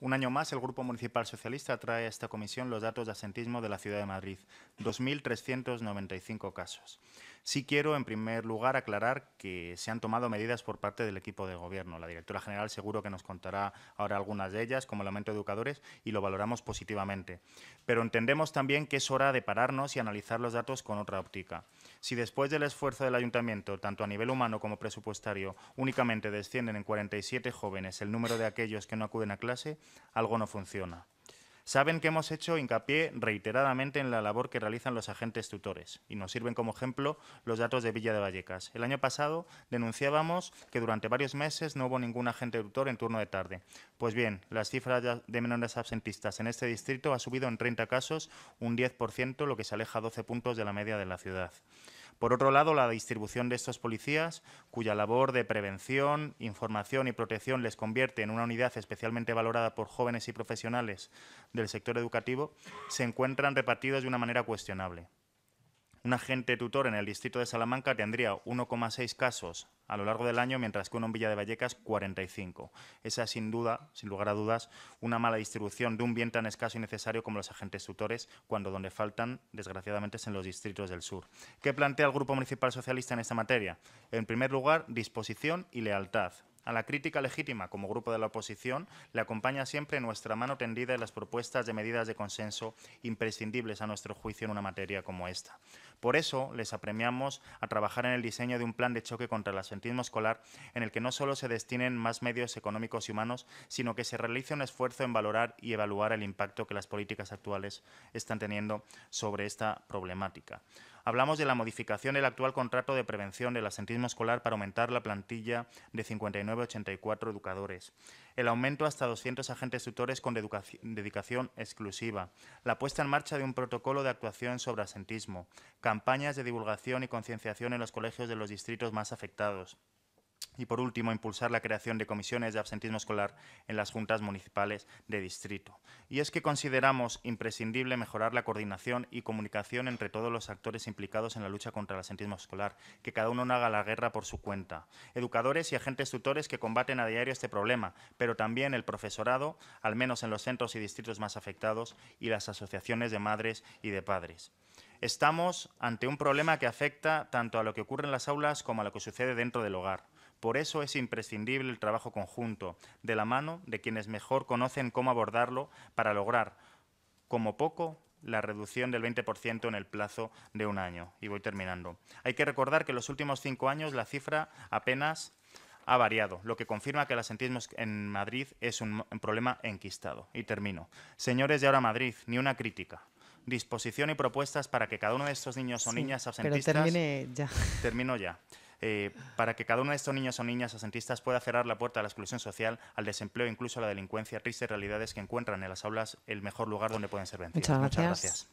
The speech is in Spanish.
Un año más, el Grupo Municipal Socialista trae a esta comisión los datos de asentismo de la Ciudad de Madrid, 2.395 casos. Sí quiero, en primer lugar, aclarar que se han tomado medidas por parte del equipo de gobierno. La directora general seguro que nos contará ahora algunas de ellas, como el aumento de educadores, y lo valoramos positivamente. Pero entendemos también que es hora de pararnos y analizar los datos con otra óptica. Si después del esfuerzo del ayuntamiento, tanto a nivel humano como presupuestario, únicamente descienden en 47 jóvenes el número de aquellos que no acuden a clases clase, algo no funciona. Saben que hemos hecho hincapié reiteradamente en la labor que realizan los agentes tutores y nos sirven como ejemplo los datos de Villa de Vallecas. El año pasado denunciábamos que durante varios meses no hubo ningún agente tutor en turno de tarde. Pues bien, las cifras de menores absentistas en este distrito ha subido en 30 casos un 10%, lo que se aleja 12 puntos de la media de la ciudad. Por otro lado, la distribución de estos policías, cuya labor de prevención, información y protección les convierte en una unidad especialmente valorada por jóvenes y profesionales del sector educativo, se encuentran repartidos de una manera cuestionable. Un agente tutor en el distrito de Salamanca tendría 1,6 casos a lo largo del año, mientras que uno en Villa de Vallecas 45. Esa es sin duda, sin lugar a dudas, una mala distribución de un bien tan escaso y necesario como los agentes tutores, cuando donde faltan, desgraciadamente, es en los distritos del sur. ¿Qué plantea el Grupo Municipal Socialista en esta materia? En primer lugar, disposición y lealtad. A la crítica legítima como grupo de la oposición le acompaña siempre nuestra mano tendida en las propuestas de medidas de consenso imprescindibles a nuestro juicio en una materia como esta. Por eso les apremiamos a trabajar en el diseño de un plan de choque contra el asentismo escolar en el que no solo se destinen más medios económicos y humanos, sino que se realice un esfuerzo en valorar y evaluar el impacto que las políticas actuales están teniendo sobre esta problemática. Hablamos de la modificación del actual contrato de prevención del asentismo escolar para aumentar la plantilla de 59-84 educadores, el aumento hasta 200 agentes tutores con dedicación exclusiva, la puesta en marcha de un protocolo de actuación sobre asentismo, campañas de divulgación y concienciación en los colegios de los distritos más afectados. Y por último, impulsar la creación de comisiones de absentismo escolar en las juntas municipales de distrito. Y es que consideramos imprescindible mejorar la coordinación y comunicación entre todos los actores implicados en la lucha contra el absentismo escolar, que cada uno no haga la guerra por su cuenta. Educadores y agentes tutores que combaten a diario este problema, pero también el profesorado, al menos en los centros y distritos más afectados, y las asociaciones de madres y de padres. Estamos ante un problema que afecta tanto a lo que ocurre en las aulas como a lo que sucede dentro del hogar por eso es imprescindible el trabajo conjunto, de la mano de quienes mejor conocen cómo abordarlo para lograr, como poco, la reducción del 20% en el plazo de un año. Y voy terminando. Hay que recordar que en los últimos cinco años la cifra apenas ha variado, lo que confirma que el asentismo en Madrid es un, problema enquistado. Y termino. Señores de Ahora Madrid, ni una crítica disposición y propuestas para que cada uno de estos niños o niñas absentistas... Pero termine ya. Termino ya. Eh, para que cada uno de estos niños o niñas asentistas pueda cerrar la puerta a la exclusión social, al desempleo, incluso a la delincuencia, tristes realidades que encuentran en las aulas el mejor lugar donde pueden ser vencidos. Muchas gracias.